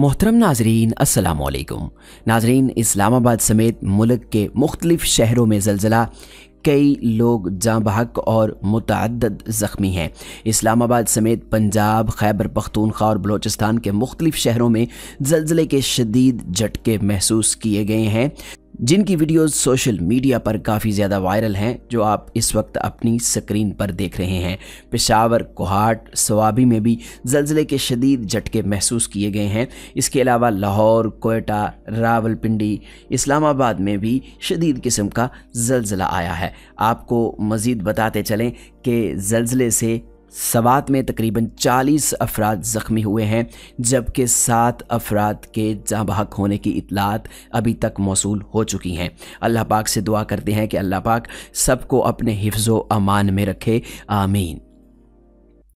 मोहतरम नाजरीन असलकुम नाजरीन इस्लामाबाद समेत मुल्क के मुख्तलिफ शहरों में जलजिला कई लोग जाँ बहक और मतद ज़ख्मी हैं इस्लामाबाद समेत पंजाब खैबर पख्तूनख्वा और बलोचिस्तान के मुख्तलिफ शहरों में जलजिले के शदीद झटके महसूस किए गए हैं जिनकी वीडियोस सोशल मीडिया पर काफ़ी ज़्यादा वायरल हैं जो आप इस वक्त अपनी स्क्रीन पर देख रहे हैं पेशावर कोहाट सवाबी में भी जलजिले के शदीद झटके महसूस किए गए हैं इसके अलावा लाहौर कोयटा रावलपिंडी इस्लामाबाद में भी शदीद किस्म का जलजिला आया है आपको मज़ीद बताते चलें कि जलजिले से सवात में तकरीबन 40 अफराद ज़ख्मी हुए हैं जबकि सात अफराद के जहाँ बहक होने की इतलात अभी तक मौसू हो चुकी हैं अल्लाह पाक से दुआ करते हैं कि अल्लाह पाक सबको अपने हिफ्ज़ो अमान में रखे आमीन